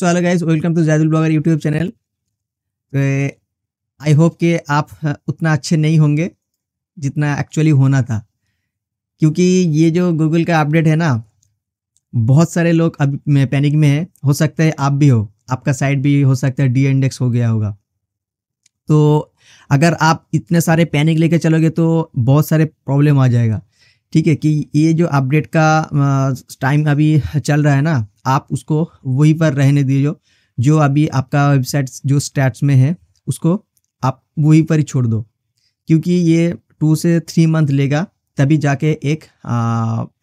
so hello guys welcome to Zaidul blogger YouTube channel तो I hope कि आप हाँ, उतना अच्छे नहीं होंगे जितना एक्चुअली होना था क्योंकि ये जो गूगल का अपडेट है ना बहुत सारे लोग अब पैनिक में हैं हो सकता है आप भी हो आपका साइट भी हो सकता है डी इंडेक्स हो गया होगा तो अगर आप इतने सारे पैनिक लेके चलोगे तो बहुत सारे प्रॉब्लम आ जाएगा ठीक है कि ये जो अपडेट का टाइम अभी चल रहा है ना आप उसको वहीं पर रहने दीजिए जो अभी आपका वेबसाइट जो स्टैट्स में है उसको आप वहीं पर ही छोड़ दो क्योंकि ये टू से थ्री मंथ लेगा तभी जाके एक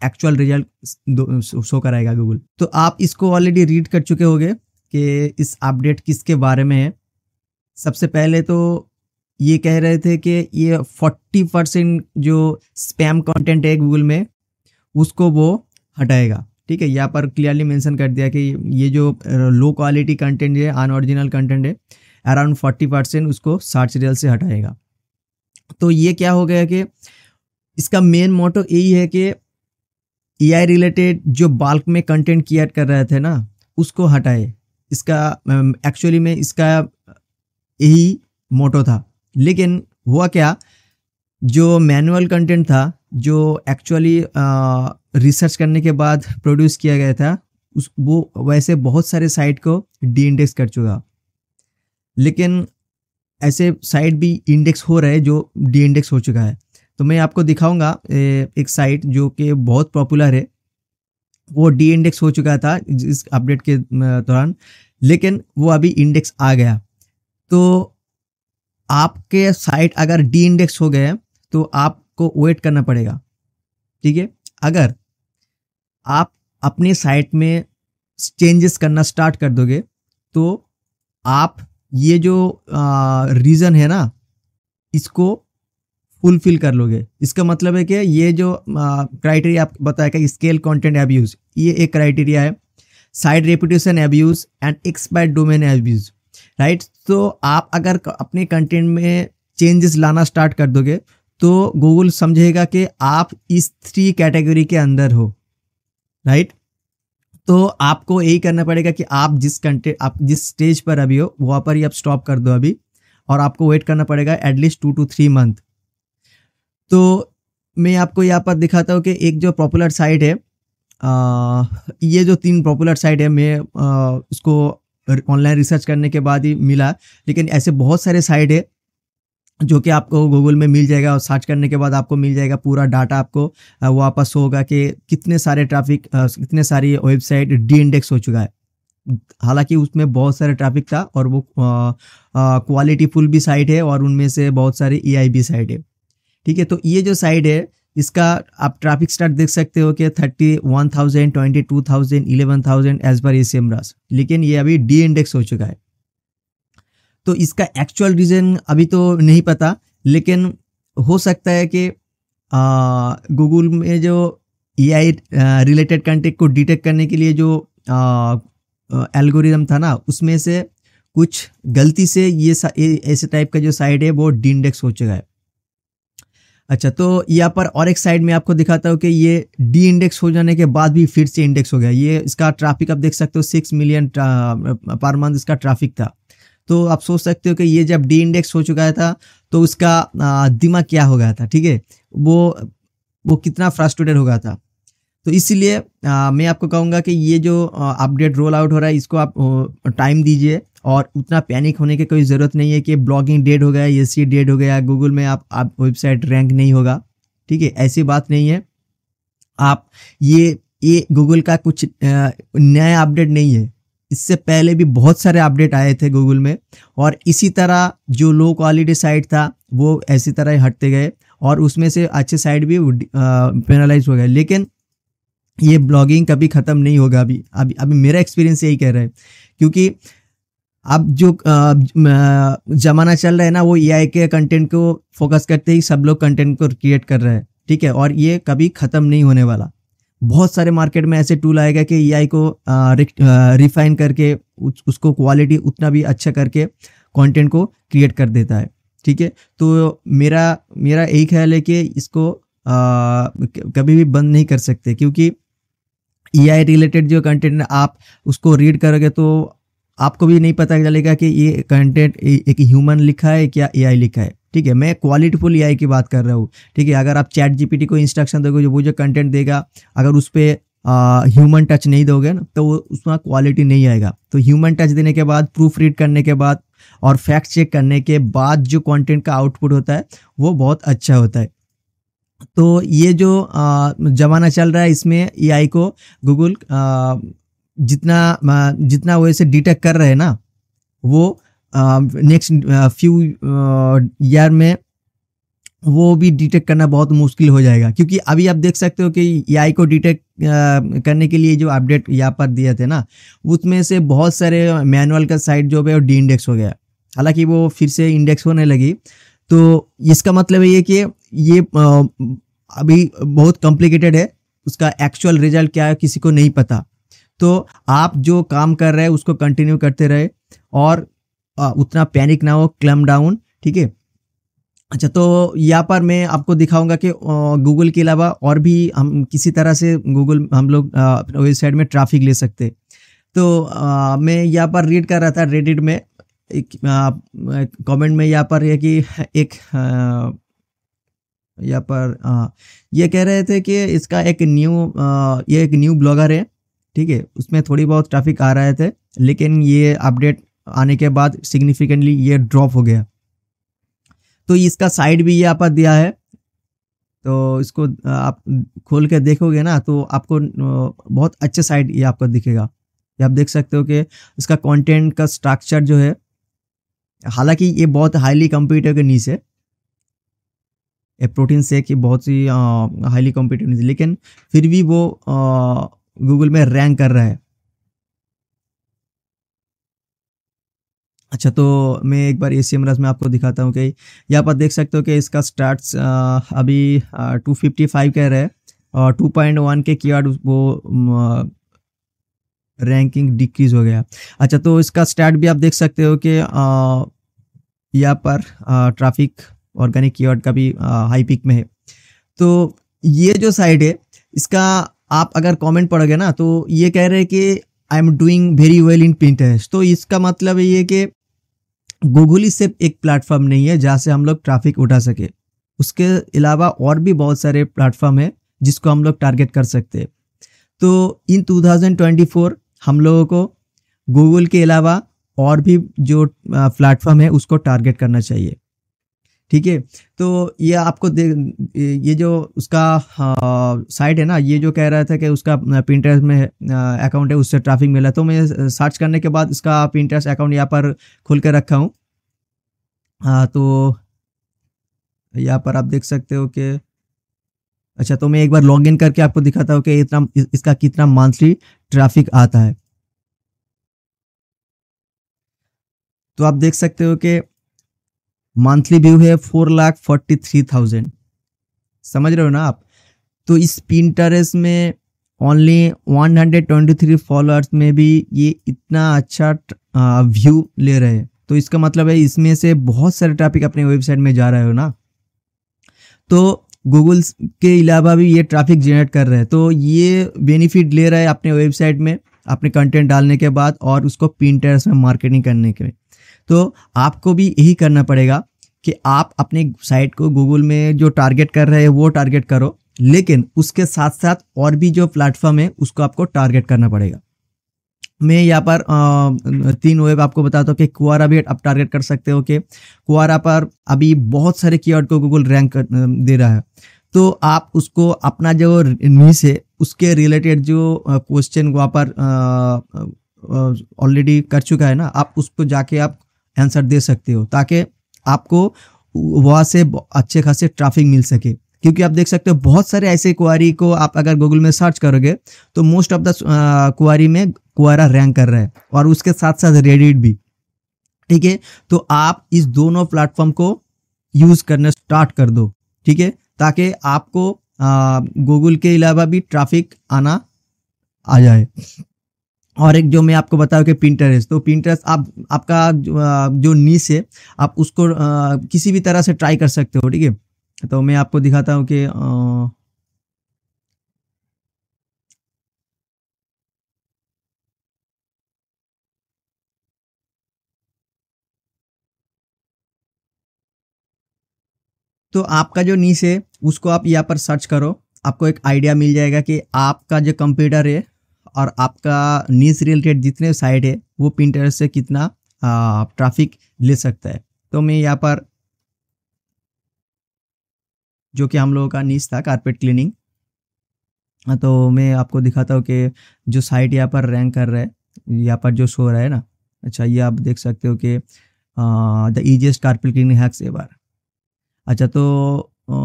एक्चुअल रिजल्ट शो कराएगा गूगल तो आप इसको ऑलरेडी रीड कर चुके होंगे कि इस अपडेट किसके बारे में है सबसे पहले तो ये कह रहे थे कि ये फोर्टी परसेंट जो स्पैम कंटेंट है गूगल में उसको वो हटाएगा ठीक है यहाँ पर क्लियरली मेंशन कर दिया कि ये जो लो क्वालिटी कंटेंट है अनओरिजिनल कंटेंट है अराउंड फोर्टी परसेंट उसको सर्च रियल से हटाएगा तो ये क्या हो गया कि इसका मेन मोटो यही है कि ए रिलेटेड जो बाल्क में कंटेंट क्रिएट कर रहे थे ना उसको हटाए इसका एक्चुअली में इसका यही मोटो था लेकिन हुआ क्या जो मैनुअल कंटेंट था जो एक्चुअली रिसर्च करने के बाद प्रोड्यूस किया गया था उस वो वैसे बहुत सारे साइट को डी इंडेक्स कर चुका लेकिन ऐसे साइट भी इंडेक्स हो रहे जो डी इंडेक्स हो चुका है तो मैं आपको दिखाऊंगा एक साइट जो कि बहुत पॉपुलर है वो डी इंडेक्स हो चुका था इस अपडेट के दौरान लेकिन वो अभी इंडेक्स आ गया तो आपके साइट अगर डी इंडेक्स हो गए तो आपको वेट करना पड़ेगा ठीक है अगर आप अपने साइट में चेंजेस करना स्टार्ट कर दोगे तो आप ये जो रीज़न है ना इसको फुलफिल कर लोगे इसका मतलब है कि ये जो क्राइटेरिया आप बताया कि स्केल कंटेंट एब्यूज़ ये एक क्राइटेरिया है site reputation abuse and expired domain abuse right तो आप अगर अपने कंटेंट में चेंजेस लाना स्टार्ट कर दोगे तो गूगल समझेगा कि आप इस थ्री कैटेगरी के अंदर हो राइट तो आपको यही करना पड़ेगा कि आप जिस कंटेंट आप जिस स्टेज पर अभी हो वहाँ पर ही आप स्टॉप कर दो अभी और आपको वेट करना पड़ेगा at least two two three month तो मैं आपको यहाँ पर दिखाता हूँ कि एक जो पॉपुलर साइट है आ, ये जो तीन पॉपुलर साइट है मैं आ, इसको ऑनलाइन रिसर्च करने के बाद ही मिला लेकिन ऐसे बहुत सारे साइट है जो कि आपको गूगल में मिल जाएगा और सर्च करने के बाद आपको मिल जाएगा पूरा डाटा आपको वापस होगा कि कितने सारे ट्रैफिक कितने सारी वेबसाइट डी इंडेक्स हो चुका है हालांकि उसमें बहुत सारे ट्रैफिक था और वो क्वालिटीफुल भी साइट है और उनमें से बहुत सारे ई आई साइट है ठीक है तो ये जो साइट है इसका आप ट्रैफिक स्टार्ट देख सकते हो कि thirty one thousand twenty two thousand eleven thousand as per A सी लेकिन ये अभी डी इंडेक्स हो चुका है तो इसका एक्चुअल रीज़न अभी तो नहीं पता लेकिन हो सकता है कि गूगल में जो ए आई रिलेटेड कंटेंट को डिटेक्ट करने के लिए जो एल्गोरिदम था ना उसमें से कुछ गलती से ये ऐसे टाइप का जो साइड है वो डी इंडेक्स हो चुका है अच्छा तो यहाँ पर और एक साइड में आपको दिखाता हूँ कि ये डी इंडेक्स हो जाने के बाद भी फिर से इंडेक्स हो गया ये इसका ट्रैफिक आप देख सकते हो सिक्स मिलियन पर मंथ इसका ट्रैफिक था तो आप सोच सकते हो कि ये जब डी इंडेक्स हो चुका था तो उसका दिमाग क्या हो गया था ठीक है वो वो कितना फ्रस्ट्रेटेड हो गया था तो इसीलिए मैं आपको कहूँगा कि ये जो अपडेट रोल आउट हो रहा है इसको आप टाइम दीजिए और उतना पैनिक होने की कोई ज़रूरत नहीं है कि ब्लॉगिंग डेड हो गया ये सी डेड हो गया गूगल में आप आप वेबसाइट रैंक नहीं होगा ठीक है ऐसी बात नहीं है आप ये ये गूगल का कुछ नया अपडेट नहीं है इससे पहले भी बहुत सारे अपडेट आए थे गूगल में और इसी तरह जो लो क्वालिटी साइट था वो ऐसी तरह ही हटते गए और उसमें से अच्छे साइट भी पेनालाइज हो गए लेकिन ये ब्लॉगिंग कभी ख़त्म नहीं होगा अभी अभी अभी मेरा एक्सपीरियंस यही कह रहा है क्योंकि अब जो जमाना चल रहा है ना वो ए के कंटेंट को फोकस करते ही सब लोग कंटेंट को क्रिएट कर रहे हैं ठीक है और ये कभी ख़त्म नहीं होने वाला बहुत सारे मार्केट में ऐसे टूल आएगा कि ए को रिफाइन करके उस, उसको क्वालिटी उतना भी अच्छा करके कंटेंट को क्रिएट कर देता है ठीक है तो मेरा मेरा यही ख्याल है कि इसको आ, कभी भी बंद नहीं कर सकते क्योंकि ए रिलेटेड जो कंटेंट आप उसको रीड करोगे तो आपको भी नहीं पता चलेगा कि ये कंटेंट एक ह्यूमन लिखा है क्या ए लिखा है ठीक है मैं क्वालिटीफुल ए की बात कर रहा हूँ ठीक है अगर आप चैट जी को इंस्ट्रक्शन दोगे जो वो जो कंटेंट देगा अगर उस पर ह्यूमन टच नहीं दोगे ना तो वो उसमें क्वालिटी नहीं आएगा तो ह्यूमन टच देने के बाद प्रूफ रीड करने के बाद और फैक्ट चेक करने के बाद जो कंटेंट का आउटपुट होता है वो बहुत अच्छा होता है तो ये जो ज़माना चल रहा है इसमें ए को गूगल जितना जितना वो ऐसे डिटेक्ट कर रहे हैं ना वो नेक्स्ट फ्यू ईयर में वो भी डिटेक्ट करना बहुत मुश्किल हो जाएगा क्योंकि अभी आप देख सकते हो कि ए को डिटेक्ट करने के लिए जो अपडेट यहाँ पर दिए थे ना उसमें से बहुत सारे मैनुअल का साइड जो है वो डी इंडेक्स हो गया हालांकि वो फिर से इंडेक्स होने लगी तो इसका मतलब ये कि ये अभी बहुत कॉम्प्लिकेटेड है उसका एक्चुअल रिजल्ट क्या है किसी को नहीं पता तो आप जो काम कर रहे हैं उसको कंटिन्यू करते रहे और उतना पैनिक ना हो क्लम डाउन ठीक है अच्छा तो यहाँ पर मैं आपको दिखाऊंगा कि गूगल के अलावा और भी हम किसी तरह से गूगल हम लोग वेबसाइट में ट्रैफिक ले सकते तो आ, मैं यहाँ पर रीड कर रहा था रेडिट में कमेंट में यहाँ पर यह कि एक यहाँ पर आ, ये कह रहे थे कि इसका एक न्यू आ, ये एक न्यू ब्लॉगर है ठीक है उसमें थोड़ी बहुत ट्रैफिक आ रहे थे लेकिन ये अपडेट आने के बाद सिग्निफिकेंटली ये ड्रॉप हो गया तो इसका साइड भी ये आप दिया है तो इसको आप खोल के देखोगे ना तो आपको बहुत अच्छे साइड ये आपको दिखेगा ये आप देख सकते हो कि इसका कंटेंट का स्ट्रक्चर जो है हालांकि ये बहुत हाईली कम्पिटिटिव के नीचे ये प्रोटीन से कि बहुत ही हाईली कम्पिटिटिव नीचे लेकिन फिर भी वो आ, गूगल में रैंक कर रहा है अच्छा तो मैं एक बार ए सी में आपको दिखाता हूँ कि यहाँ पर देख सकते हो कि इसका स्टार्ट अभी टू फिफ्टी फाइव कह रहा है और टू पॉइंट वन के कीवर्ड वो रैंकिंग डिक्रीज हो गया अच्छा तो इसका स्टार्ट भी आप देख सकते हो कि यहाँ पर ट्रैफिक ऑर्गेनिक कीवर्ड का भी हाई पिक में है तो ये जो साइड है इसका आप अगर कमेंट पढ़ोगे ना तो ये कह रहे हैं कि I am doing very well in Pinterest तो इसका मतलब ये कि गूगल ही सिर्फ एक प्लेटफॉर्म नहीं है जहाँ से हम लोग ट्रैफिक उठा सके उसके अलावा और भी बहुत सारे प्लेटफॉर्म है जिसको हम लोग टारगेट कर सकते हैं तो इन 2024 हम लोगों को गूगल के अलावा और भी जो प्लेटफॉर्म है उसको टारगेट करना चाहिए ठीक है तो ये आपको दे ये जो उसका साइट है ना ये जो कह रहा था कि उसका पिंटरेस्ट में अकाउंट है उससे ट्रैफिक मिला तो मैं सर्च करने के बाद इसका पिंटरेस्ट अकाउंट यहाँ पर खोल कर रखा हूँ हाँ तो यहाँ पर आप देख सकते हो कि अच्छा तो मैं एक बार लॉग इन करके आपको दिखाता हूँ कि इतना इसका कितना मंथली ट्रैफिक आता है तो आप देख सकते हो कि मंथली व्यू है four lakh forty three thousand समझ रहे हो ना आप तो इस पिंटरेस्ट में only one hundred twenty three followers में भी ये इतना अच्छा व्यू ले रहे हैं तो इसका मतलब है इसमें से बहुत सारे ट्रैफिक अपने वेबसाइट में जा रहे हो ना तो गूगल के अलावा भी ये ट्रैफिक जनरेट कर रहे हैं तो ये बेनिफिट ले रहा है अपने वेबसाइट में अपने कंटेंट डालने के बाद और उसको पिंटरेस्ट में मार्केटिंग करने के तो आपको भी यही करना पड़ेगा कि आप अपने साइट को गूगल में जो टारगेट कर रहे हैं वो टारगेट करो लेकिन उसके साथ साथ और भी जो प्लेटफॉर्म है उसको आपको टारगेट करना पड़ेगा मैं यहाँ पर तीन वेब आपको बताता हूँ कि कुआरा भी आप टारगेट कर सकते हो कि कुआरा पर अभी बहुत सारे की को गूगल रैंक दे रहा है तो आप उसको अपना जो नीस है उसके रिलेटेड जो क्वेश्चन वहाँ पर ऑलरेडी कर चुका है ना आप उसको जाके आप आंसर दे सकते हो ताकि आपको वहाँ से अच्छे खासे ट्रैफिक मिल सके क्योंकि आप देख सकते हो बहुत सारे ऐसे क्वारी को आप अगर गूगल में सर्च करोगे तो मोस्ट ऑफ द क्वारी में क्वारा रैंक कर रहा है और उसके साथ साथ रेडिट भी ठीक है तो आप इस दोनों प्लेटफॉर्म को यूज़ करना स्टार्ट कर दो ठीक है ताकि आपको गूगल uh, के अलावा भी ट्रैफिक आना आ जाए और एक जो मैं आपको बताऊँ कि पिंटरेस्ट तो पिंटरेस्ट आप आपका जो नीस है आप उसको किसी भी तरह से ट्राई कर सकते हो ठीक है तो मैं आपको दिखाता हूँ कि तो आपका जो नीस है उसको आप यहाँ पर सर्च करो आपको एक आइडिया मिल जाएगा कि आपका जो कंप्यूटर है और आपका नीच रिलेटेड जितने साइट है वो पिंटरेस्ट से कितना ट्रैफिक ले सकता है तो मैं यहाँ पर जो कि हम लोगों का नीच था कारपेट क्लीनिंग तो मैं आपको दिखाता हूँ कि जो साइट यहाँ पर रैंक कर रहा है यहाँ पर जो शो रहा है ना अच्छा ये आप देख सकते हो कि the easiest carpet cleaning hacks ए बार अच्छा तो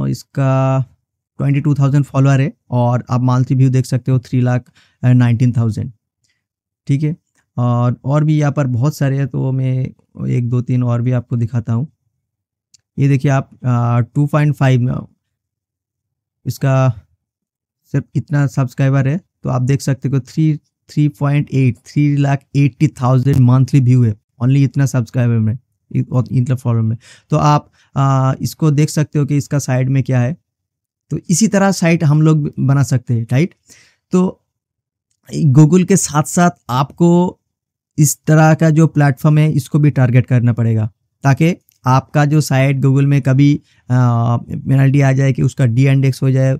इसका ट्वेंटी टू थाउजेंड फॉलोअर है और आप मालती व्यू देख सकते हो थ्री लाख नाइनटीन थाउजेंड ठीक है और और भी यहाँ पर बहुत सारे हैं तो मैं एक दो तीन और भी आपको दिखाता हूँ ये देखिए आप टू पॉइंट फाइव में इसका सिर्फ इतना सब्सक्राइबर है तो आप देख सकते हो three three point eight three lakh eighty thousand monthly view है ओनली इतना सब्सक्राइबर में मतलब फॉलोअर में तो आप आ, इसको देख सकते हो कि इसका साइड में क्या है तो इसी तरह साइट हम लोग बना सकते हैं राइट तो गूगल के साथ साथ आपको इस तरह का जो प्लेटफॉर्म है इसको भी टारगेट करना पड़ेगा ताकि आपका जो साइट गूगल में कभी पेनल्टी आ जाए कि उसका डी इंडेक्स हो जाए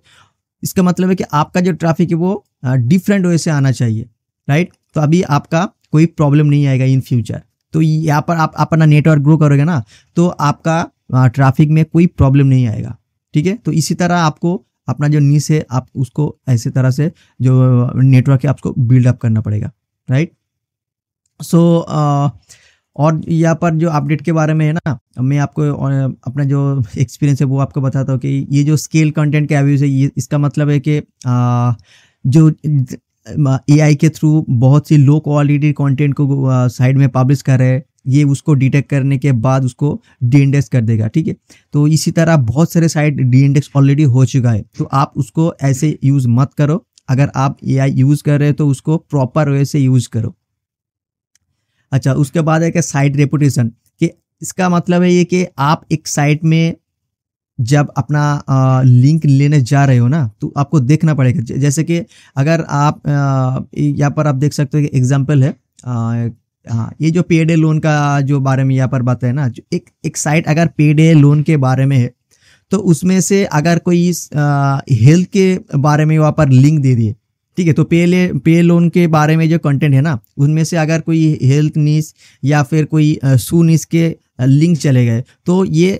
इसका मतलब है कि आपका जो ट्रैफिक है वो डिफरेंट वे से आना चाहिए राइट तो अभी आपका कोई प्रॉब्लम नहीं आएगा इन फ्यूचर तो यहाँ पर आप अपना नेटवर्क ग्रो करोगे ना तो आपका ट्रैफिक में कोई प्रॉब्लम नहीं आएगा ठीक है तो इसी तरह आपको अपना जो नीस है आप उसको ऐसे तरह से जो नेटवर्क है आपको बिल्डअप करना पड़ेगा राइट सो so, और यहाँ पर जो अपडेट के बारे में है ना मैं आपको अपना जो एक्सपीरियंस है वो आपको बताता हूँ कि ये जो स्केल कंटेंट के अव्यूज है ये इसका मतलब है कि आ, जो ए के थ्रू बहुत सी लो क्वालिटी कंटेंट को साइड में पब्लिश कर रहे हैं ये उसको डिटेक्ट करने के बाद उसको डी इंडेक्स कर देगा ठीक है तो इसी तरह बहुत सारे साइट डी इंडेक्स ऑलरेडी हो चुका है तो आप उसको ऐसे यूज़ मत करो अगर आप ए यूज़ कर रहे हो तो उसको प्रॉपर वे से यूज़ करो अच्छा उसके बाद है कि साइट रेपुटेशन कि इसका मतलब है ये कि आप एक साइट में जब अपना लिंक लेने जा रहे हो ना तो आपको देखना पड़ेगा जैसे कि अगर आप यहाँ पर आप देख सकते हो कि एग्जाम्पल है आ, हाँ ये जो पेड लोन का जो बारे में यहाँ पर बात है ना एक एक साइट अगर पेड लोन के बारे में है तो उसमें से अगर कोई हेल्थ के बारे में वहाँ पर लिंक दे दिए ठीक है तो पे ले पे लोन के बारे में जो कंटेंट है ना उनमें से अगर कोई हेल्थ नीस या फिर कोई सू नीस के लिंक चले गए तो ये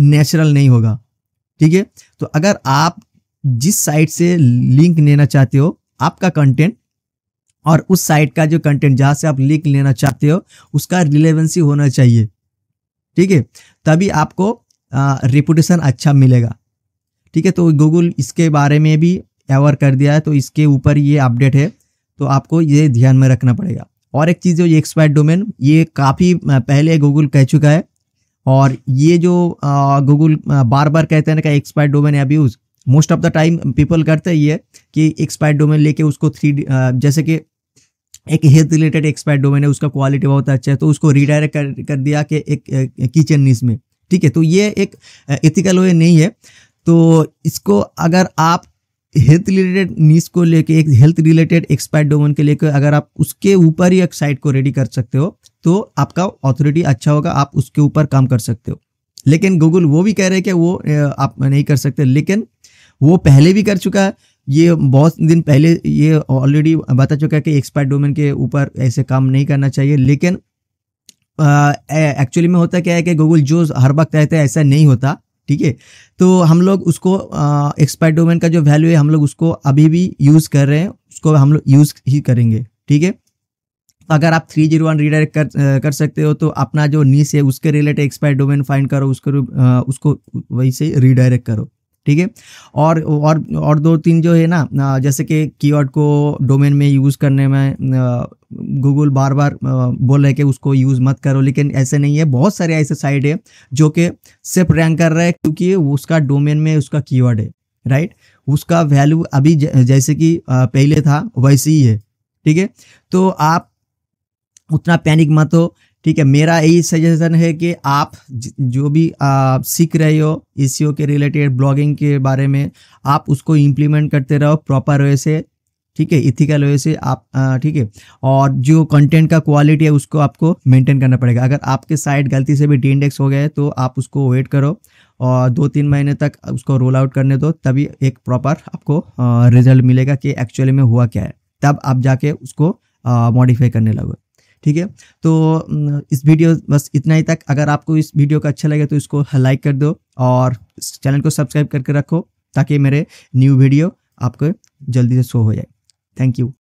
नेचुरल नहीं होगा ठीक है तो अगर आप जिस साइट से लिंक लेना चाहते हो आपका कंटेंट और उस साइट का जो कंटेंट जहाँ से आप लिंक लेना चाहते हो उसका रिलेवेंसी होना चाहिए ठीक है तभी आपको रिपुटेशन अच्छा मिलेगा ठीक है तो गूगल इसके बारे में भी एवर कर दिया है तो इसके ऊपर ये अपडेट है तो आपको ये ध्यान में रखना पड़ेगा और एक चीज़ जो ये एक्सपायर्ड डोमेन ये काफ़ी पहले गूगल कह चुका है और ये जो गूगल बार बार कहते हैं ना कि expired domain use most of the time people करते ये कि एक्सपायर्ड डोमेन लेके उसको थ्री जैसे कि एक हेल्थ रिलेटेड एक्सपायर डोमेन है उसका क्वालिटी बहुत अच्छा है तो उसको रिडायरेक्ट कर कर दिया कि एक किचन नीस में ठीक है तो ये एक एथिकल वे नहीं है तो इसको अगर आप हेल्थ रिलेटेड नीस को लेके एक हेल्थ रिलेटेड एक्सपायर डोमेन के लेकर अगर आप उसके ऊपर ही एक साइट को रेडी कर सकते हो तो आपका ऑथोरिटी अच्छा होगा आप उसके ऊपर काम कर सकते हो लेकिन गूगल वो भी कह रहे हैं कि वो आप नहीं कर सकते लेकिन वो पहले भी कर चुका है ये बहुत दिन पहले ये ऑलरेडी बता चुका है कि एक्सपायर डोमेन के ऊपर ऐसे काम नहीं करना चाहिए लेकिन एक्चुअली में होता क्या है कि गूगल जो हर वक्त कहते हैं ऐसा नहीं होता ठीक है तो हम लोग उसको एक्सपायर्ड डोमेन का जो वैल्यू है हम लोग उसको अभी भी यूज़ कर रहे हैं उसको हम लोग यूज़ ही करेंगे ठीक है अगर आप थ्री जीरो वन रीडायरेक्ट कर कर सकते हो तो अपना जो नीस है उसके रिलेटेड एक्सपायर डोमेन फाइंड करो उसको उसको वही से रीडायरेक्ट करो ठीक है और और और दो तीन जो है ना जैसे कि कीवर्ड को डोमेन में यूज़ करने में गूगल बार बार बोल रहे कि उसको यूज़ मत करो लेकिन ऐसे नहीं है बहुत सारे ऐसे साइट है जो कि सिर्फ रैंक कर रहे हैं क्योंकि उसका डोमेन में उसका कीवर्ड है राइट उसका वैल्यू अभी जैसे कि पहले था वैसे ही है ठीक है तो आप उतना पैनिक मत हो ठीक है मेरा यही सजेशन है कि आप जो भी आप सीख रहे हो एस के रिलेटेड ब्लॉगिंग के बारे में आप उसको इम्प्लीमेंट करते रहो प्रॉपर वे से ठीक है इथिकल वे से आप ठीक है और जो कंटेंट का क्वालिटी है उसको आपको मेंटेन करना पड़ेगा अगर आपके साइट गलती से भी डी इंडेक्स हो गए तो आप उसको वेट करो और दो तीन महीने तक उसको रोल आउट करने दो तभी एक प्रॉपर आपको रिजल्ट मिलेगा कि एक्चुअली में हुआ क्या है तब आप जाके उसको मॉडिफाई करने लगो ठीक है तो इस वीडियो बस इतना ही तक अगर आपको इस वीडियो का अच्छा लगे तो इसको लाइक कर दो और चैनल को सब्सक्राइब करके रखो ताकि मेरे न्यू वीडियो आपको जल्दी से शो हो जाए थैंक यू